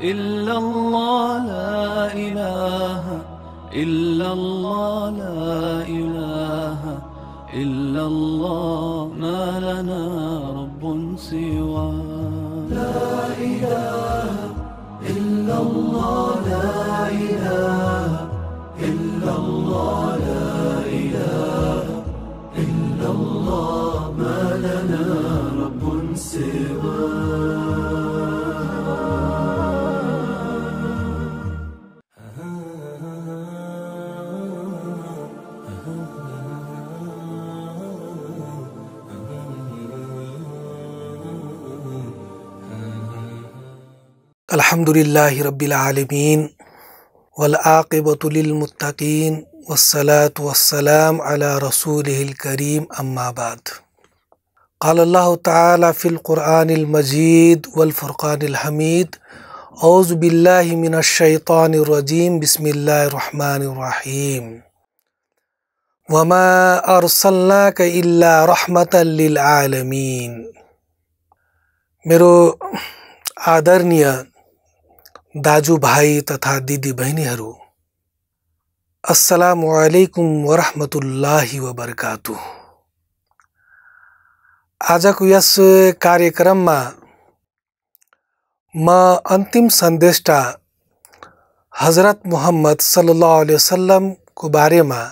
إلا الله لا إله إلا الله لا إله إلا الله ما لنا رب سواه الحمد لله رب العالمين والعاقبة للمتقين والصلاة والسلام على رسوله الكريم أما بعد قال الله تعالى في القرآن المجيد والفرقان الحميد أعوذ بالله من الشيطان الرجيم بسم الله الرحمن الرحيم وما أرسلناك إلا رحمة للعالمين ميرو आदरणीय दाजू भाई तथा दिदी बहिनीहरू असलामकुम वरहमतुल्लाहि आज को इस कार्यक्रम में मंतिम सन्देष्टा हजरत मोहम्मद को सल्लल्लाहु अलैहि वसल्लमको बारेमा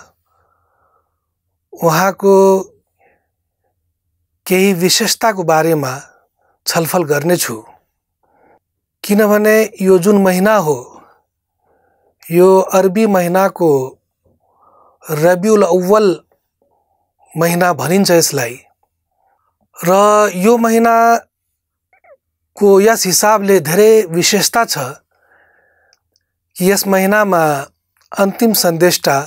विशेषता को बारे में छलफल गर्नेछु किनभने यो जुन महिना हो यो अरबी महिनाको रबिउल अव्वल महिना भनिन्छ यसलाई र यो महिनाको यस हिसाबले धेरै विशेषता छ कि यस महिनामा अन्तिम सन्देष्टा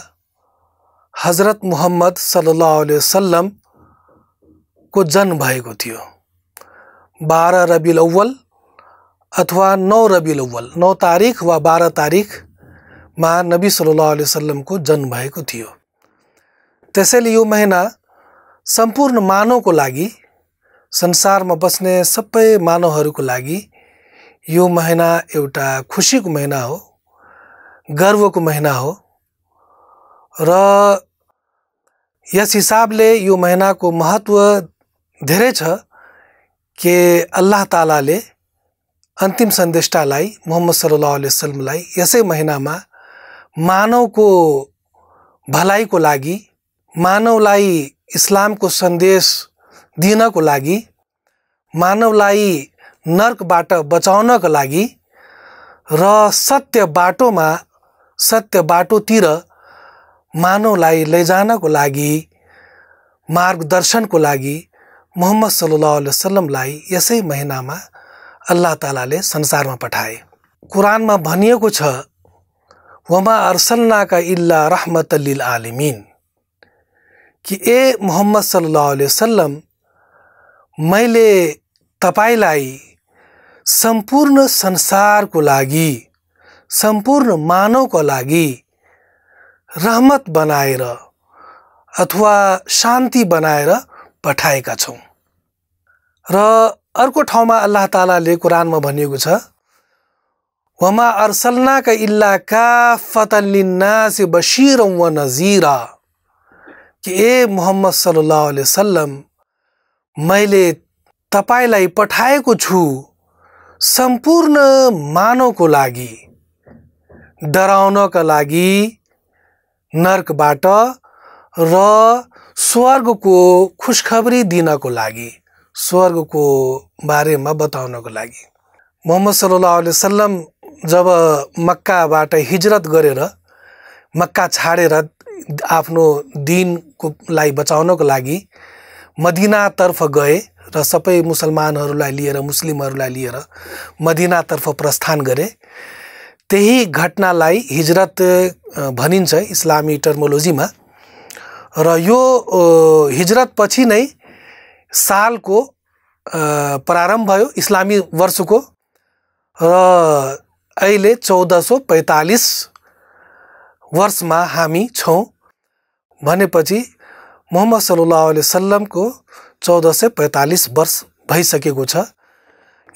हजरत मुहम्मद सल्लल्लाहु अलैहि को जन्म भएको थियो बाह्र रबिल अव्वल अथवा नौ रबी अव्वल नौ तारीख वा तारीख तारिक महानबी सल्लल्लाहु अलैहि को जन्म भएको थियो महीना संपूर्ण मानव को लगी संसार में बस्ने सबै मानवहरूको लागि यो एटा खुशी को महीना हो को महीना हो र हिसाब से यह महीना को महत्व धरें कि अल्लाह तालाले अन्तिम सन्देष्टालाई मोहम्मद सल्लाह आलसलमलाई यसै महिनामा मानवको भलाइको लागि मानवलाई इस्लामको सन्देश दिनको लागि मानवलाई नर्कबाट बचाउनको लागि र सत्य बाटोमा सत्य बाटोतिर मानवलाई लैजानको लागि मार्गदर्शनको लागि मोहम्मद सल्लाह आलसलमलाई यसै महिनामा अल्लाह तालाले संसारमा पठाए कुरानमा भनिएको छ वमा का इल्ला रहमत लिल आलिमिन कि ए मोहम्मद सल्लाह अलैहि वसल्लम मैले तपाईँलाई सम्पूर्ण संसारको लागि सम्पूर्ण मानवको लागि रहमत बनाएर अथवा शान्ति बनाएर पठाएका छौँ र अर्को ठाउँमा अल्लाह तालाले कुरानमा भनिएको छ वमा अर्सलनाका इल्ला का बसिर व नजिरा कि ए मोहम्मद सल्लाह अलैहि वसल्लम मैले तपाईँलाई पठाएको छु सम्पूर्ण मानवको लागि डराउनका लागि नर्कबाट र स्वर्गको खुसखबरी दिनको लागि स्वर्गको बारेमा बताउनको लागि मोहम्मद सल्लाह आल सल्लम जब मक्काबाट हिजरत गरेर मक्का छाडेर आफ्नो दिनको लागि बचाउनको लागि मदिनातर्फ गए र सबै मुसलमानहरूलाई लिएर मुस्लिमहरूलाई लिएर मदिनातर्फ प्रस्थान गरे त्यही घटनालाई हिजरत भनिन्छ इस्लामी टर्मोलोजीमा र यो हिजरत पछि नै सालको प्रारम्भ भयो इस्लामी वर्षको र अहिले चौध सौ पैँतालिस वर्षमा हामी छौँ भनेपछि मोहम्मद सल्लाह अलैहि सल्लमको चौध सय पैँतालिस वर्ष भइसकेको छ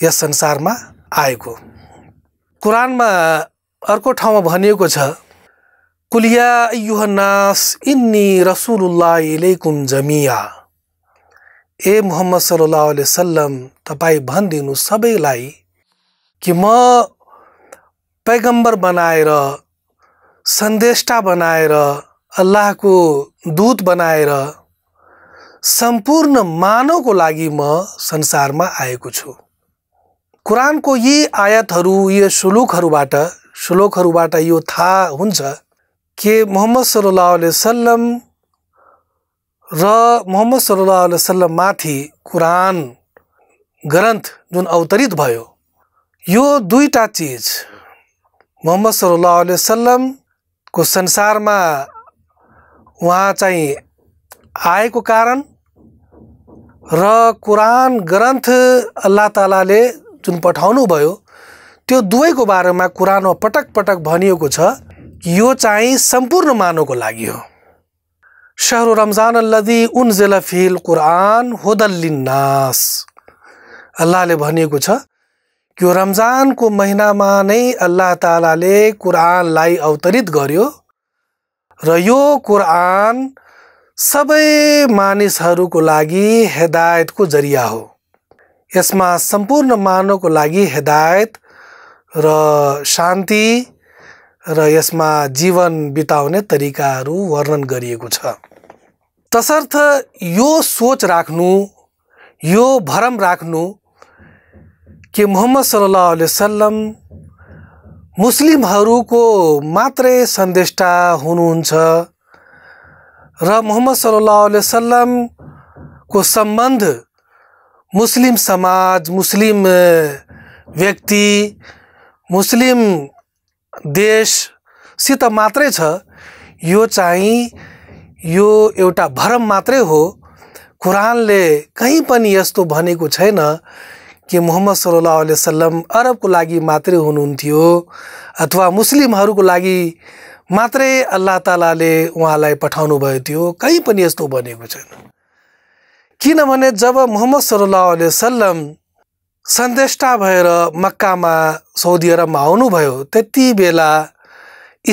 यस संसारमा आएको कुरानमा अर्को ठाउँमा भनिएको छ कुलिया युहनास इन्नी रसुल्लाह इलेकुम जमिया ए मोहम्मद सल्लाह सल्लम तपाईँ भनिदिनु सबैलाई कि म पैगम्बर बनाएर सन्देष्टा बनाएर अल्लाहको दूत बनाएर सम्पूर्ण मानवको लागि म संसारमा आएको छु कुरानको यी आयातहरू यी श्लोकहरूबाट श्लोकहरूबाट यो थाहा हुन्छ के मोहम्मद सल्लाह सल्लम र मोहम्मद सल्लल्लाहु सल्लममाथि कुरान ग्रन्थ जुन अवतरित भयो यो दुईवटा चिज मोहम्मद सल्लल्लाहु आलु सल्लमको संसारमा उहाँ चाहिँ आएको कारण र कुरान ग्रन्थ अल्लाह तालाले जुन पठाउनु भयो त्यो दुवैको बारेमा कुरानमा पटक पटक भनिएको छ यो चाहिँ सम्पूर्ण मानवको लागि हो শাহরু الذي انزل فيه القران هدى للناس अल्लाहले भनेको छ यो रमजानको महिनामा नै अल्लाह तालाले कुरानलाई अवतरित गर्यो र यो कुरान सबै मानिसहरूको लागि हेदायतको जरिया हो यसमा सम्पूर्ण मानवको लागि हेदायत र शान्ति र यसमा जीवन बिताउने तरिकाहरू वर्णन गरिएको छ तसर्थ यो सोच राख्नु यो भरम राख्नु कि मोहम्मद सल्लल्लाहु अलैहि वसल्लम मुस्लिमहरूको मात्रै सन्देष्टा हुनुहुन्छ र मोहम्मद सल्लल्लाहु अलैहि सल्लमको सम्बन्ध मुस्लिम समाज मुस्लिम व्यक्ति मुस्लिम देशसित मात्रै छ यो चाहिँ यो एउटा भरम मात्रै हो कुरानले कहीँ पनि यस्तो भनेको छैन कि मोहम्मद सल्लाह आल सल्लम अरबको लागि मात्रै हुनुहुन्थ्यो अथवा मुस्लिमहरूको लागि मात्रै अल्लाह तालाले उहाँलाई पठाउनु भयो थियो कहीँ पनि यस्तो भनेको छैन किनभने जब मोहम्मद सल्लाह आल सल्लम सन्देष्टा भएर मक्कामा सौदी अरबमा आउनुभयो त्यति बेला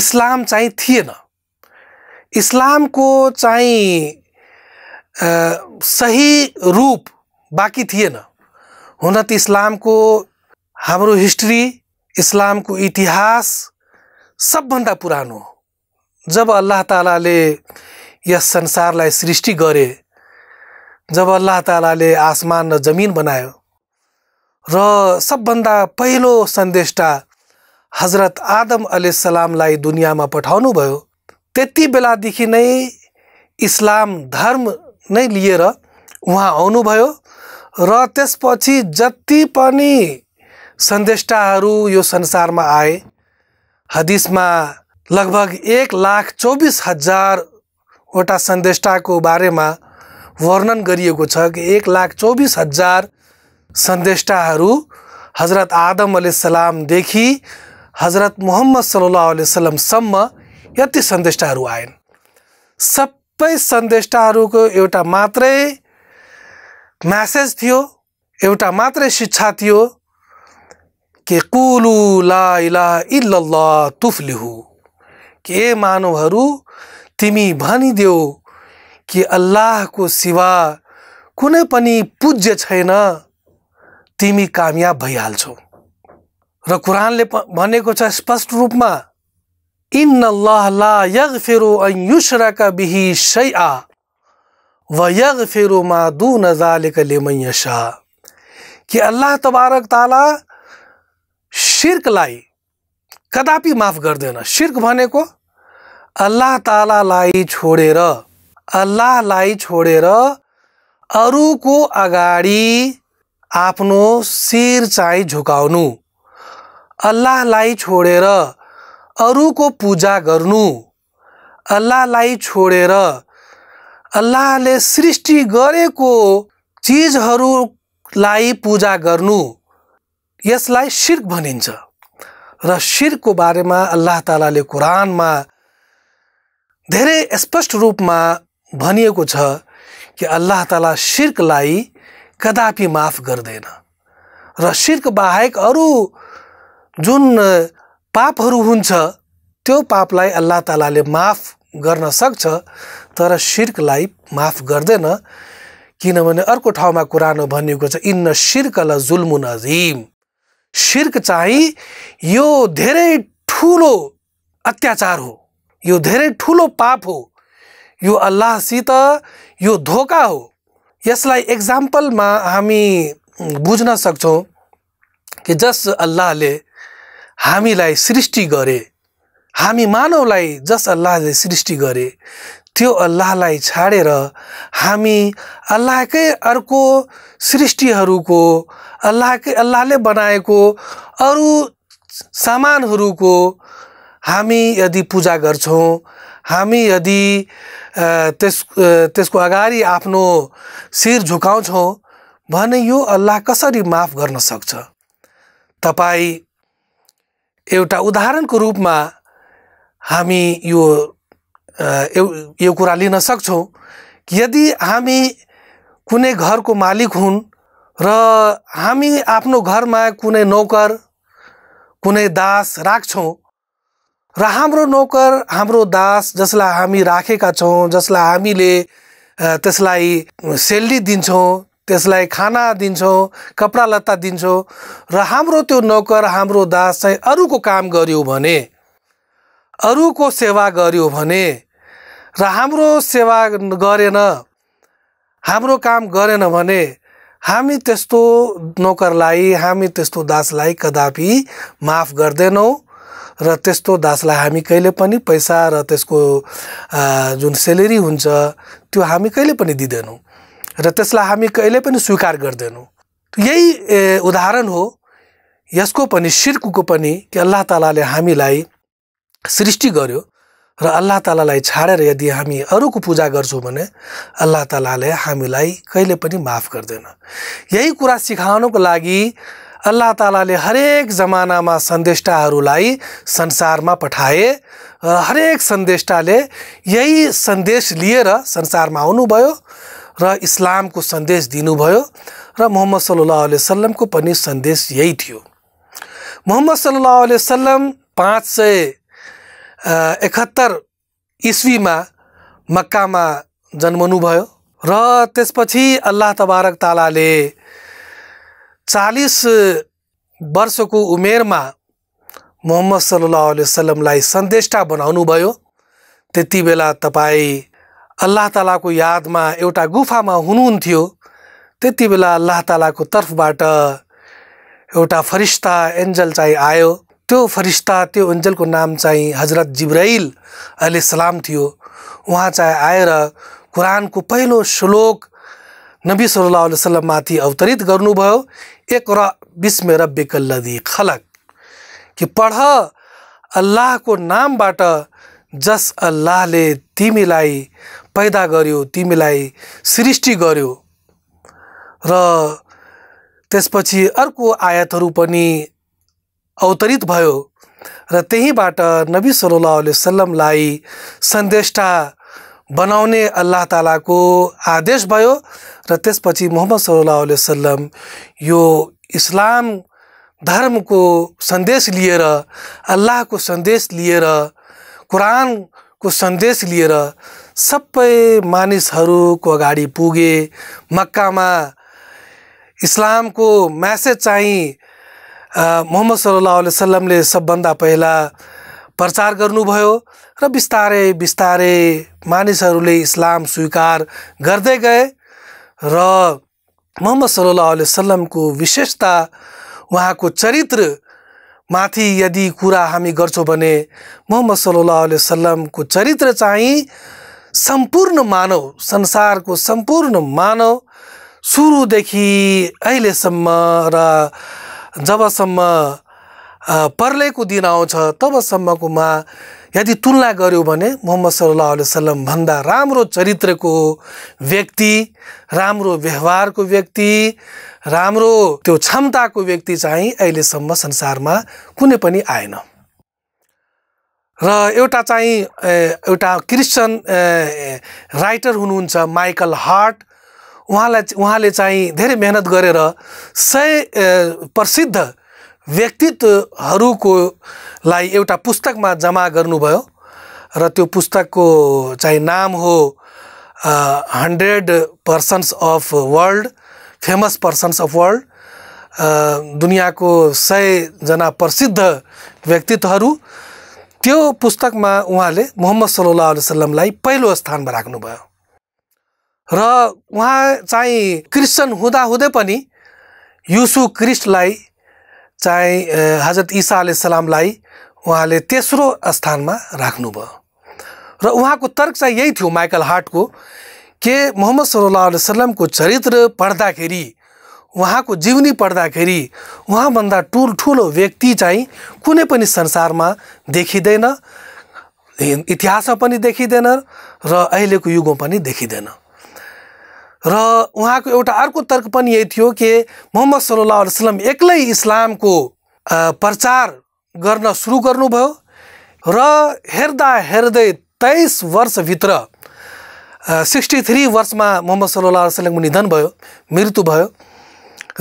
इस्लाम चाहिँ थिएन इस्लामको चाहिँ सही रूप बाँकी थिएन हुन त इस्लामको हाम्रो हिस्ट्री इस्लामको इतिहास सबभन्दा पुरानो हो जब अल्लाह तालाले यस संसारलाई सृष्टि गरे जब अल्लाह तालाले आसमान र जमिन बनायो र सबभन्दा पहिलो सन्देष्टा हजरत आदम सलामलाई दुनियाँमा पठाउनुभयो त्यति बेलादेखि नै इस्लाम धर्म नै लिएर उहाँ आउनुभयो र त्यसपछि जति पनि सन्देष्टाहरू यो संसारमा आए हदिसमा लगभग एक लाख चौबिस हजारवटा सन्देष्टाको बारेमा वर्णन गरिएको छ कि एक लाख चौबिस हजार सन्देष्टाहरू हजरत आदम अलिसलामदेखि हजरत मोहम्मद सल्लाह सल्लामसम्म यति सन्देष्टाहरू आएन सबै सन्देष्टाहरूको एउटा मात्रै म्यासेज थियो एउटा मात्रै शिक्षा थियो के कुलु ला इला इल्लल्ला तुफलिहु के मानवहरू तिमी भनिदेऊ कि अल्लाहको सिवा कुनै पनि पूज्य छैन तिमी कामयाब भइहाल्छौ र कुरानले भनेको छ स्पष्ट रूपमा इन फिर का बिही शया व यग फिर मादू नज़ालिकमयशा कि अल्लाह तबारक ताला शिरक लाई कदापि माफ़ कर देना शिरक भनेको अल्लाह ताला लाई छोड़े अल्लाह लाई छोडेर अरूको अगाडि आफ्नो शिर चाहिँ झुकाउनु अल्लाहलाई छोडेर अरूको पूजा गर्नु अल्लाहलाई छोडेर अल्लाहले सृष्टि गरेको चिजहरूलाई पूजा गर्नु यसलाई सिर्क भनिन्छ र सिर्कको बारेमा अल्लाह तालाले कुरानमा धेरै स्पष्ट रूपमा भनिएको छ कि अल्लाह ताला सिर्कलाई कदापि माफ गर्दैन र सिर्क बाहेक अरू जुन पापहरू हुन्छ त्यो पापलाई अल्लाह तालाले माफ गर्न सक्छ तर सिर्कलाई माफ गर्दैन किनभने अर्को ठाउँमा कुरानो भनिएको छ इन्न सिर्क ल जुल्मुन अजिम सिर्क चाहिँ यो धेरै ठुलो अत्याचार हो यो धेरै ठुलो पाप हो यो अल्लाहसित यो धोका हो यसलाई एक्जाम्पलमा हामी बुझ्न सक्छौँ कि जस अल्लाहले हामीलाई सृष्टि गरे हामी मानवलाई जस अल्लाहले सृष्टि गरे त्यो अल्लाहलाई छाडेर हामी अल्लाहकै अर्को सृष्टिहरूको अल्लाहकै अल्लाहले बनाएको अरू सामानहरूको हामी यदि पूजा गर्छौँ हामी यदि त्यस त्यसको अगाडि आफ्नो शिर झुकाउँछौँ भने यो अल्लाह कसरी माफ गर्न सक्छ तपाईँ एउटा उदाहरणको रूपमा हामी यो यो, कुरा लिन सक्छौँ यदि हामी कुनै घरको मालिक हुन् र हामी आफ्नो घरमा कुनै नोकर कुनै दास राख्छौँ र हाम्रो नोकर हाम्रो दास जसलाई हामी राखेका छौँ जसलाई हामीले त्यसलाई सेल्ली दिन्छौँ त्यसलाई खाना दिन्छौँ कपडा लत्ता दिन्छौँ र हाम्रो त्यो नोकर हाम्रो दास चाहिँ अरूको काम गर्यो भने अरूको सेवा गर्यो भने र हाम्रो सेवा गरेन हाम्रो काम गरेन भने हामी त्यस्तो नोकरलाई हामी त्यस्तो दासलाई कदापि माफ गर्दैनौँ र त्यस्तो दासलाई हामी कहिले पनि पैसा र त्यसको जुन सेलेरी हुन्छ त्यो हामी कहिले पनि दिँदैनौँ र त्यसलाई हामी कहिले पनि स्वीकार गर्दैनौँ यही उदाहरण हो यसको पनि सिर्कको पनि कि अल्लाह तालाले हामीलाई सृष्टि गर्यो र अल्लाह तालालाई छाडेर यदि हामी अरूको पूजा गर्छौँ भने अल्लाह तालाले हामीलाई कहिले पनि माफ गर्दैन यही कुरा सिकाउनको लागि अल्लाह तालाले हरेक जमानामा सन्देष्टाहरूलाई संसारमा पठाए र हरेक सन्देष्टाले यही सन्देश लिएर संसारमा आउनुभयो र इस्लामको सन्देश दिनुभयो र मोहम्मद सल्लाह सल्लमको पनि सन्देश यही थियो मोहम्मद सल्लाह सल्लम पाँच सय एकहत्तर इस्वीमा मक्कामा जन्मनुभयो र त्यसपछि अल्लाह तबारक तालाले चालिस वर्षको उमेरमा मोहम्मद सल्लाह सल्लमलाई सन्देष्टा बनाउनुभयो त्यति बेला तपाईँ अल्लाह तलाको यादमा एउटा गुफामा हुनुहुन्थ्यो त्यति बेला अल्लाह तलाको तर्फबाट एउटा फरिस्ता एन्जल चाहिँ आयो त्यो फरिस्ता त्यो एन्जलको नाम चाहिँ हजरत जिब्राइल सलाम थियो उहाँ चाहिँ आएर कुरानको पहिलो श्लोक नबी सल्लाह आलु सल्लममाथि अवतरित गर्नुभयो एक र र बेकल्लदी खलक कि पढ अल्लाहको नामबाट जस अल्लाहले तिमीलाई पैदा गर्यो तिमीलाई सृष्टि गर्यो र त्यसपछि अर्को आयातहरू पनि अवतरित भयो र त्यहीँबाट नबी सल्लाह अलैहि वसल्लमलाई सन्देष्टा बनाउने अल्लाह तालाको आदेश भयो र त्यसपछि मोहम्मद सल्लाह अलैहि वसल्लम यो इस्लाम धर्मको सन्देश लिएर अल्लाहको सन्देश लिएर कुरानको सन्देश लिएर सबै मानिसहरूको अगाडि पुगे मक्कामा इस्लामको म्यासेज चाहिँ मोहम्मद सल्लाह सल्लमले सबभन्दा पहिला प्रचार गर्नुभयो र बिस्तारै बिस्तारै मानिसहरूले इस्लाम स्वीकार गर्दै गए र मोहम्मद सल्लाह सल्लमको विशेषता उहाँको चरित्र माथि यदि कुरा हामी गर्छौँ भने मोहम्मद सल्लाह सल्लमको चरित्र चाहिँ सम्पूर्ण मानव संसारको सम्पूर्ण मानव सुरुदेखि अहिलेसम्म र जबसम्म पर्लेको दिन आउँछ तबसम्मकोमा यदि तुलना गऱ्यो भने मोहम्मद सल्लाह सल्लम भन्दा राम्रो चरित्रको व्यक्ति राम्रो व्यवहारको व्यक्ति राम्रो त्यो क्षमताको व्यक्ति चाहिँ अहिलेसम्म संसारमा कुनै पनि आएन र एउटा चाहिँ एउटा क्रिस्चियन राइटर हुनुहुन्छ माइकल हार्ट उहाँलाई उहाँले चाहिँ धेरै मेहनत गरेर सय प्रसिद्ध व्यक्तित्वहरूको लाई एउटा पुस्तकमा जम्मा गर्नुभयो र त्यो पुस्तकको चाहिँ नाम हो hundred persons of world famous persons of world दुनियाँको सयजना प्रसिद्ध व्यक्तित्वहरू त्यो पुस्तकमा उहाँले मोहम्मद सल्लाह आलसलमलाई पहिलो स्थानमा राख्नुभयो र उहाँ चाहिँ क्रिस्चियन हुँदाहुँदै पनि युसु क्रिस्टलाई चाहिँ हजरत इसा सलामलाई उहाँले तेस्रो स्थानमा राख्नुभयो र उहाँको तर्क चाहिँ यही थियो माइकल हार्टको के मोहम्मद सल्लाह आलसलमको चरित्र पढ्दाखेरि उहाँको जीवनी पढ्दाखेरि उहाँभन्दा ठुल्ठुलो व्यक्ति चाहिँ कुनै पनि संसारमा देखिँदैन इतिहासमा पनि देखिँदैन र अहिलेको युगमा पनि देखिँदैन र उहाँको एउटा अर्को तर्क पनि यही थियो कि मोहम्मद सल्लाह आलसलम एक्लै इस्लामको प्रचार गर्न सुरु गर्नुभयो र हेर्दा हेर्दै तेइस वर्षभित्र सिक्सटी थ्री वर्षमा मोहम्मद सल्लाह आलसलमको निधन भयो मृत्यु भयो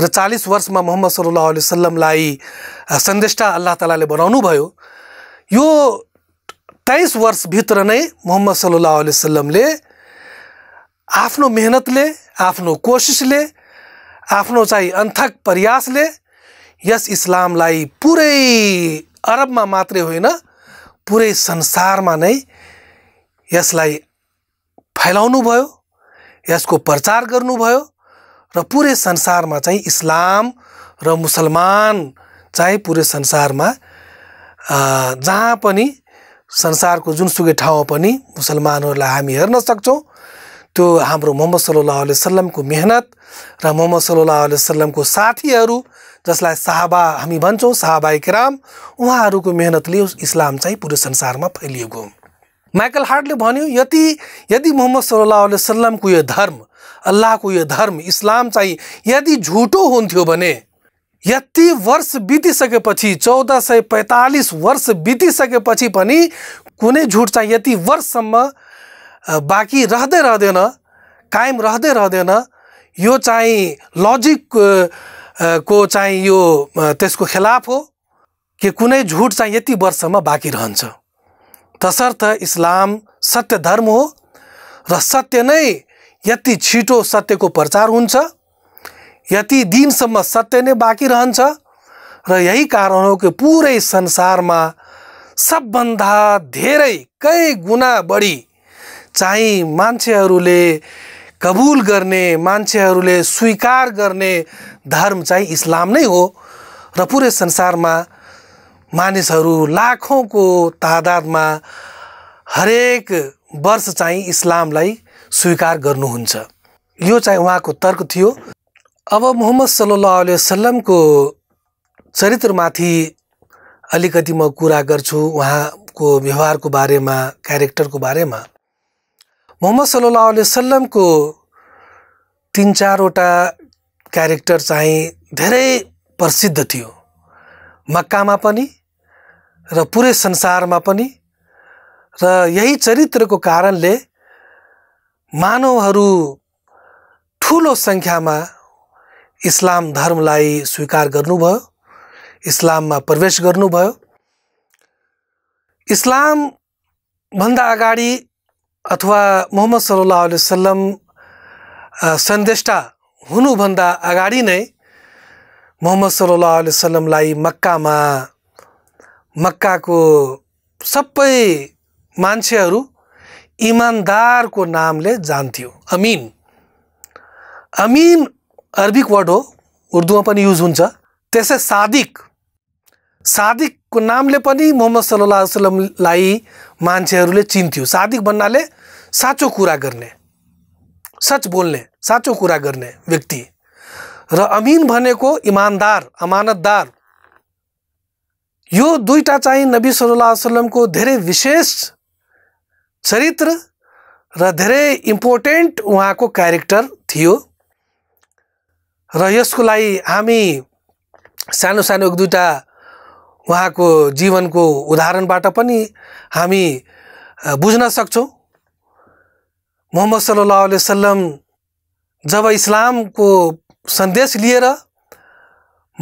र चालिस वर्षमा मोहम्मद सल्लाह आलु सल्लमलाई सन्देष्टा अल्लाह बनाउनु भयो यो तेइस वर्षभित्र नै मोहम्मद सल्लाह आलु सल्लमले आफ्नो मेहनतले आफ्नो कोसिसले आफ्नो चाहिँ अन्थक प्रयासले यस इस्लामलाई पुरै अरबमा मात्रै होइन पुरै संसारमा नै यसलाई फैलाउनु भयो यसको प्रचार गर्नुभयो र पुरै संसारमा चाहिँ इस्लाम र मुसलमान चाहिँ पुरै संसारमा जहाँ पनि संसारको जुनसुकै ठाउँ पनि मुसलमानहरूलाई हामी हेर्न सक्छौँ त्यो हाम्रो मोहम्मद सल्लाह सल्लमको मेहनत र मोहम्मद सल्लाह सल्लमको साथीहरू जसलाई साहबा हामी भन्छौँ साहबा किराम उहाँहरूको मेहनतले इस्लाम चाहिँ पुरै संसारमा फैलिएको हो माइकल हार्टले भन्यो यति यदि मोहम्मद सल्लाह आल सल्लामको यो धर्म अल्लाहको यो धर्म इस्लाम चाहिँ यदि झुटो हुन्थ्यो भने यति वर्ष बितिसकेपछि चौध सय पैँतालिस वर्ष बितिसकेपछि पनि कुनै झुट चाहिँ यति वर्षसम्म बाँकी रहँदै रहँदैन कायम रहँदै रहँदैन यो चाहिँ लजिक को चाहिँ यो त्यसको खिलाफ हो कि कुनै झुट चाहिँ यति वर्षमा बाँकी रहन्छ तसर्थ इस्लाम सत्य धर्म हो र सत्य नै यति छिटो सत्यको प्रचार हुन्छ यति दिनसम्म सत्य नै बाँकी रहन्छ र यही कारण हो कि पुरै संसारमा सबभन्दा धेरै कै गुणा बढी चाहिँ मान्छेहरूले कबुल गर्ने मान्छेहरूले स्वीकार गर्ने धर्म चाहिँ इस्लाम नै हो र पुरै संसारमा मानिसहरू लाखौँको तादादमा हरेक वर्ष चाहिँ इस्लामलाई स्वीकार गर्नुहुन्छ यो चाहिँ उहाँको तर्क थियो अब मोहम्मद सल्लाह अलैहि चरित्रमाथि अलिकति म कुरा गर्छु उहाँको व्यवहारको बारेमा क्यारेक्टरको बारेमा मोहम्मद सल्लाह अलैहि तिन चारवटा क्यारेक्टर चाहिँ धेरै प्रसिद्ध थियो मक्कामा पनि र पुरै संसारमा पनि र यही चरित्रको कारणले मानवहरू ठुलो सङ्ख्यामा इस्लाम धर्मलाई स्वीकार गर्नुभयो इस्लाममा प्रवेश गर्नुभयो इस्लामभन्दा अगाडि अथवा मोहम्मद सल्लाह वसल्लम सन्देष्टा हुनुभन्दा अगाडि नै मोहम्मद सल्लाह वसल्लमलाई मक्कामा मक्का को मक्काको ईमदार को नाम नामले जान्थ्यो अमीन अमीन अरबिक वर्ड हो उर्दू में यूज हुन्छ सादिक सादिक को नाम ले मोहम्मद सल्लाह लाई मान्छेहरूले चिंथ्यो सादिक भन्ना साचो कुरा करने सच बोलने साचो कुरा करने व्यक्ति र अमिन को ईमदार अमानतदार यो दुईवटा चाहिँ नबी सल्लाह सल्लमको धेरै विशेष चरित्र र धेरै इम्पोर्टेन्ट उहाँको क्यारेक्टर थियो र यसको लागि हामी सानो सानो एक दुईवटा उहाँको जीवनको उदाहरणबाट पनि हामी बुझ्न सक्छौँ मोहम्मद सल्लाह आल सल्लम जब इस्लामको सन्देश लिएर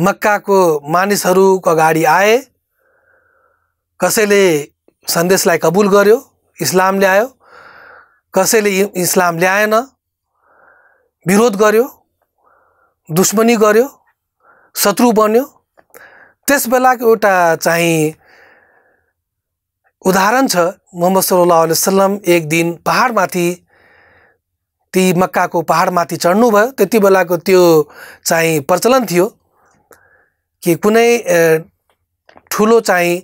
मक्काको मानिसहरूको अगाडि आए कसैले सन्देशलाई कबुल गर्यो इस्लाम ल्यायो कसैले इस्लाम ल्याएन विरोध गर्यो दुश्मनी गर्यो शत्रु बन्यो त्यस बेलाको एउटा चाहिँ उदाहरण छ मोहम्मद सल्लाह वसल्लम एक दिन पहाडमाथि ती मक्काको पहाडमाथि चढ्नुभयो त्यति बेलाको त्यो चाहिँ प्रचलन थियो कि कुनै ठुलो चाहिँ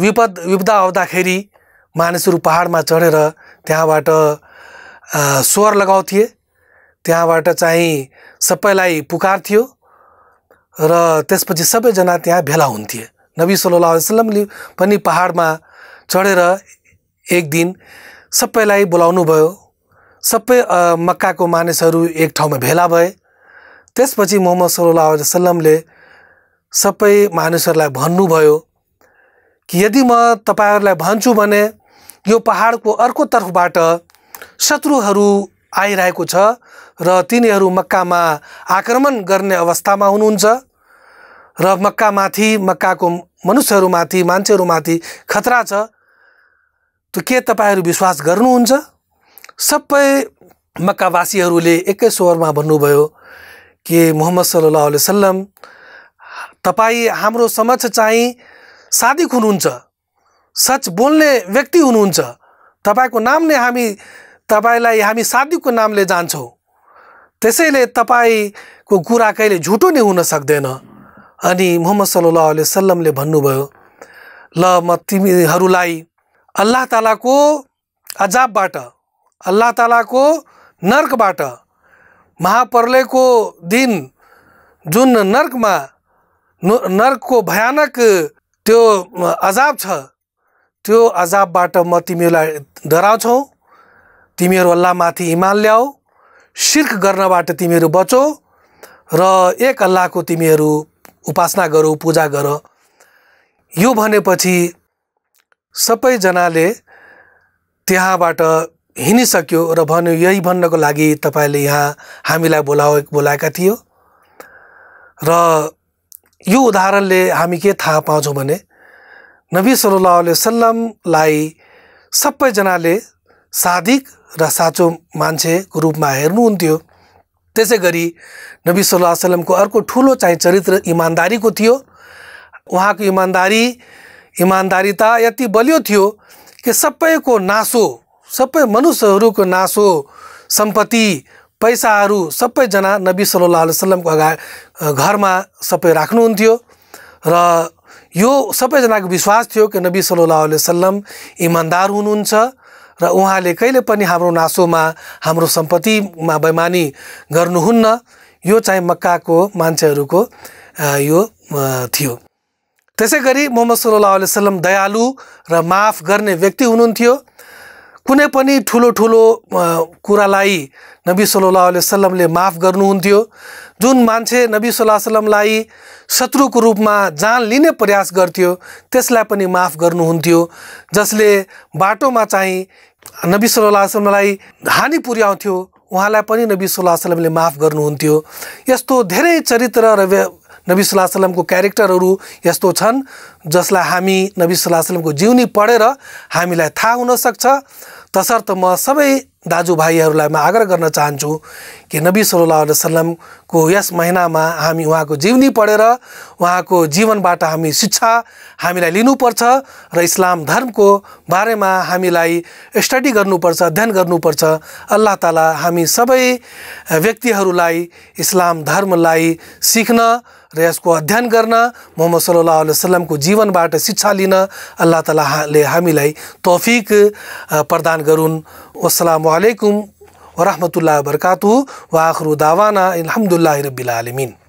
विपद विपदा आउँदाखेरि मानिसहरू पहाडमा चढेर त्यहाँबाट स्वर लगाउँथे त्यहाँबाट चाहिँ सबैलाई पुकार्थ्यो र त्यसपछि सबैजना त्यहाँ भेला हुन्थे नबी सल्लाह वसलमले पनि पहाडमा चढेर एक दिन सबैलाई बोलाउनु भयो सबै मक्काको मानिसहरू एक ठाउँमा भेला भए त्यसपछि मोहम्मद सल्लाह वसलमले सबै मानिसहरूलाई भन्नुभयो कि यदि म तपाईँहरूलाई भन्छु भने यो पहाडको अर्को तर्फबाट शत्रुहरू आइरहेको छ र तिनीहरू मक्कामा आक्रमण गर्ने अवस्थामा हुनुहुन्छ र मक्कामाथि मक्काको मनुष्यहरूमाथि मान्छेहरूमाथि खतरा छ त के तपाईँहरू विश्वास गर्नुहुन्छ सबै मक्कावासीहरूले एकै स्वरमा भन्नुभयो कि मोहम्मद सल्लाह सल्लम तपाईँ हाम्रो समक्ष चाहिँ सादिक हुनुहुन्छ सच बोल्ने व्यक्ति हुनुहुन्छ तपाईँको नाम नै हामी तपाईँलाई हामी सादिकको नामले जान्छौँ त्यसैले तपाईँको कुरा कहिले झुटो नै हुन सक्दैन अनि मोहम्मद सल्लाह आल सल्लमले भन्नुभयो ल म तिमीहरूलाई अल्लाह तालाको अजाबबाट अल्लाह तालाको नर्कबाट महाप्रलयको दिन जुन नर्कमा नर्कको भयानक त्यो अजाब छ त्यो अजाबबाट म तिमीहरूलाई डराउँछौ तिमीहरू अल्लाहमाथि इमान ल्याऊ सिर्क गर्नबाट तिमीहरू बचौ र एक अल्लाहको तिमीहरू उपासना गरौ पूजा गर यो भनेपछि सबैजनाले त्यहाँबाट हिँडिसक्यो र भन्यो यही भन्नको लागि तपाईँले यहाँ हामीलाई बोला बोलाएका थियो र यो उदाहरणले हामी के थाहा पाउँछौँ भने नबी सल्लाह आल सल्लमलाई सबैजनाले साधिक र साँचो मान्छेको रूपमा हेर्नुहुन्थ्यो त्यसै गरी नबी सल्लाह सल्लमको अर्को ठुलो चाहिँ चरित्र इमान्दारीको थियो उहाँको इमान्दारी इमान्दारिता यति बलियो थियो कि सबैको नासो सबै मनुष्यहरूको नासो सम्पत्ति पैसाहरू सबैजना नबी सल्लाह आलसलमको अगा घरमा सबै राख्नुहुन्थ्यो र यो सबैजनाको विश्वास थियो कि नबी सल्लल्लाहु अलैहि वसल्लम इमान्दार हुनुहुन्छ र उहाँले कहिले पनि हाम्रो नासोमा हाम्रो सम्पत्तिमा बैमानी गर्नुहुन्न यो चाहिँ मक्काको मान्छेहरूको यो थियो त्यसै गरी मोहम्मद सल्लाह अलैहि दयालु र माफ गर्ने व्यक्ति हुनुहुन्थ्यो कुनै पनि ठुलो ठुलो कुरालाई नबी सल्लाह सल्लमले माफ गर्नुहुन्थ्यो जुन मान्छे नबी सल्लाह सल्लमलाई शत्रुको रूपमा जान लिने प्रयास गर्थ्यो त्यसलाई पनि माफ गर्नुहुन्थ्यो जसले बाटोमा चाहिँ नबी सल्लाह सल्लमलाई हानि पुर्याउँथ्यो उहाँलाई पनि नबी सल्लाह सल्लमले माफ गर्नुहुन्थ्यो यस्तो धेरै चरित्र र नबी सल्लामको क्यारेक्टरहरू यस्तो छन् जसलाई हामी नबी सल्लमको जीवनी पढेर हामीलाई थाहा हुनसक्छ तसर्थ म सबै दाजुभाइहरूलाई म आग्रह गर्न चाहन्छु कि नबी सल्लाह सल्लमको यस महिनामा हामी उहाँको जीवनी पढेर उहाँको जीवनबाट हामी शिक्षा हामीलाई लिनुपर्छ र इस्लाम धर्मको बारेमा हामीलाई स्टडी गर्नुपर्छ अध्ययन गर्नुपर्छ अल्लाह ताला हामी सबै व्यक्तिहरूलाई इस्लाम धर्मलाई सिक्न र यसको अध्ययन गर्न मोहम्मद सल्लाह वसलम को जीवनबाट शिक्षा लिन अल्लाह तालाले हामीलाई तौफिक प्रदान गरून् वालकुम वरहमतुल्ला वरकतु वाखरु दावाना अलहमदुल्लाह रबिलमिन